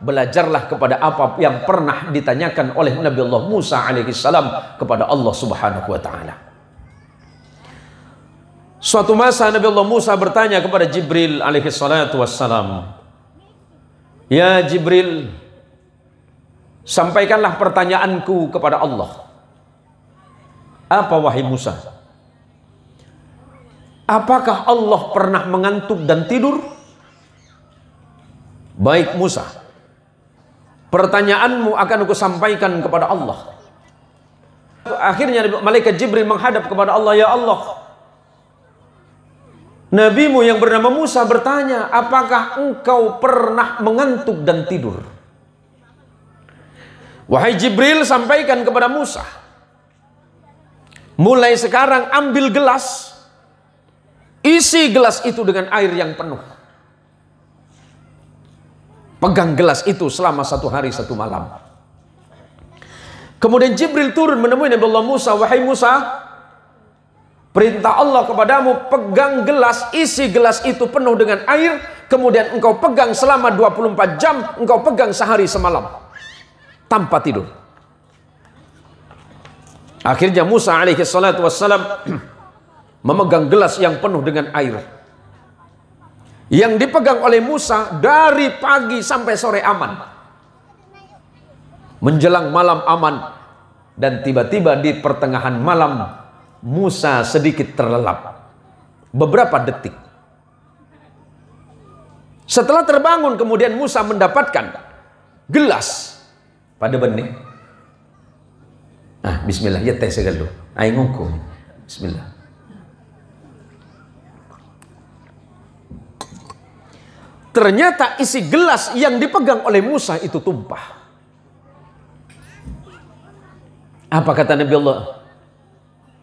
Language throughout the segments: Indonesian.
belajarlah kepada apa yang pernah ditanyakan oleh Nabi Allah Musa alaihissalam kepada Allah subhanahu wa ta'ala suatu masa Nabi Allah Musa bertanya kepada Jibril alaihissalatu wassalam ya Jibril sampaikanlah pertanyaanku kepada Allah apa wahai Musa apakah Allah pernah mengantuk dan tidur baik Musa Pertanyaanmu akan aku sampaikan kepada Allah. Akhirnya malaikat Jibril menghadap kepada Allah, "Ya Allah, Nabimu yang bernama Musa bertanya, apakah engkau pernah mengantuk dan tidur? Wahai Jibril, sampaikan kepada Musa. Mulai sekarang ambil gelas, isi gelas itu dengan air yang penuh. Pegang gelas itu selama satu hari satu malam. Kemudian Jibril turun menemui Nabi Allah Musa. Wahai Musa, perintah Allah kepadamu pegang gelas, isi gelas itu penuh dengan air. Kemudian engkau pegang selama 24 jam, engkau pegang sehari semalam. Tanpa tidur. Akhirnya Musa alaihi salatu wassalam memegang gelas yang penuh dengan air yang dipegang oleh Musa dari pagi sampai sore aman. Menjelang malam aman dan tiba-tiba di pertengahan malam Musa sedikit terlelap. Beberapa detik. Setelah terbangun kemudian Musa mendapatkan gelas pada benih. Ah, bismillah ya teh segala. Aing Bismillah. Ternyata isi gelas yang dipegang oleh Musa itu tumpah. Apa kata Nabi Allah?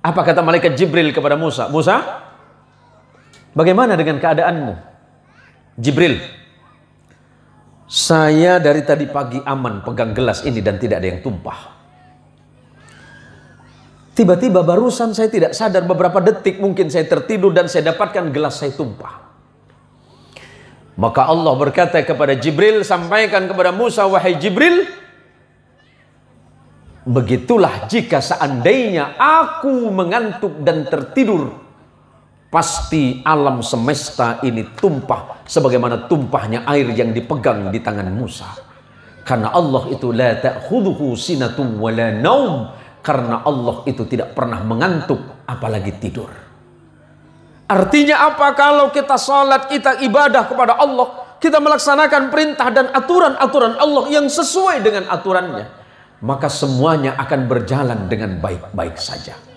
Apa kata malaikat Jibril kepada Musa? Musa, bagaimana dengan keadaanmu? Jibril, saya dari tadi pagi aman pegang gelas ini dan tidak ada yang tumpah. Tiba-tiba barusan saya tidak sadar beberapa detik mungkin saya tertidur dan saya dapatkan gelas saya tumpah. Maka Allah berkata kepada Jibril, sampaikan kepada Musa, wahai Jibril, begitulah jika seandainya aku mengantuk dan tertidur, pasti alam semesta ini tumpah sebagaimana tumpahnya air yang dipegang di tangan Musa. Karena Allah itu la ta'khuduhu sinatun wa naum. Karena Allah itu tidak pernah mengantuk apalagi tidur. Artinya apa kalau kita sholat kita ibadah kepada Allah, kita melaksanakan perintah dan aturan-aturan Allah yang sesuai dengan aturannya, maka semuanya akan berjalan dengan baik-baik saja.